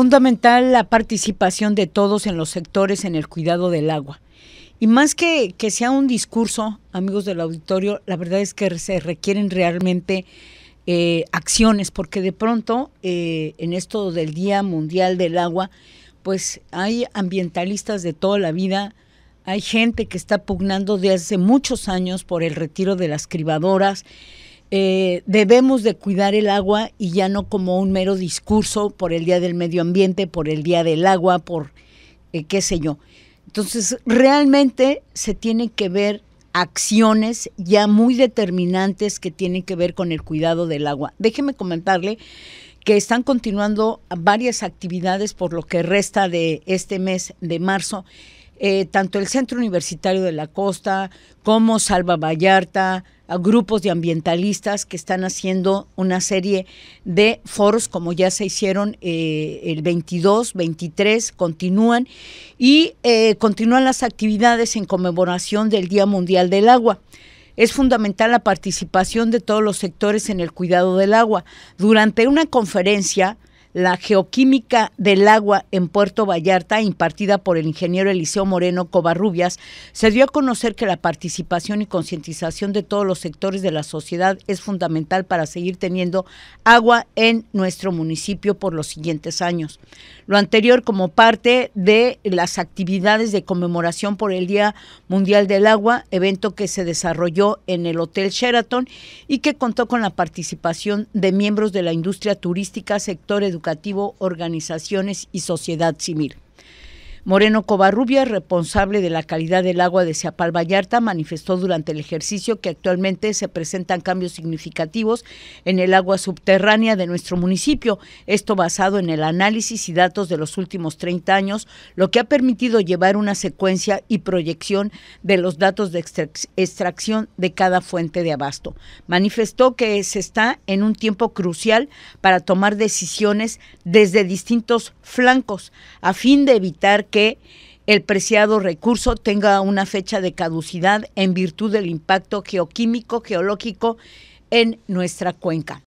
fundamental la participación de todos en los sectores en el cuidado del agua. Y más que, que sea un discurso, amigos del auditorio, la verdad es que se requieren realmente eh, acciones, porque de pronto eh, en esto del Día Mundial del Agua, pues hay ambientalistas de toda la vida, hay gente que está pugnando desde hace muchos años por el retiro de las cribadoras, eh, debemos de cuidar el agua y ya no como un mero discurso por el Día del Medio Ambiente, por el Día del Agua, por eh, qué sé yo. Entonces, realmente se tienen que ver acciones ya muy determinantes que tienen que ver con el cuidado del agua. Déjeme comentarle que están continuando varias actividades por lo que resta de este mes de marzo. Eh, tanto el Centro Universitario de la Costa como Salva Vallarta, a grupos de ambientalistas que están haciendo una serie de foros, como ya se hicieron eh, el 22, 23, continúan, y eh, continúan las actividades en conmemoración del Día Mundial del Agua. Es fundamental la participación de todos los sectores en el cuidado del agua. Durante una conferencia, la geoquímica del agua en Puerto Vallarta, impartida por el ingeniero Eliseo Moreno Covarrubias, se dio a conocer que la participación y concientización de todos los sectores de la sociedad es fundamental para seguir teniendo agua en nuestro municipio por los siguientes años. Lo anterior como parte de las actividades de conmemoración por el Día Mundial del Agua, evento que se desarrolló en el Hotel Sheraton y que contó con la participación de miembros de la industria turística, sector educativo, organizaciones y sociedad civil. Moreno Covarrubia, responsable de la calidad del agua de Seapal, Vallarta, manifestó durante el ejercicio que actualmente se presentan cambios significativos en el agua subterránea de nuestro municipio, esto basado en el análisis y datos de los últimos 30 años, lo que ha permitido llevar una secuencia y proyección de los datos de extracción de cada fuente de abasto. Manifestó que se está en un tiempo crucial para tomar decisiones desde distintos flancos a fin de evitar que el preciado recurso tenga una fecha de caducidad en virtud del impacto geoquímico, geológico en nuestra cuenca.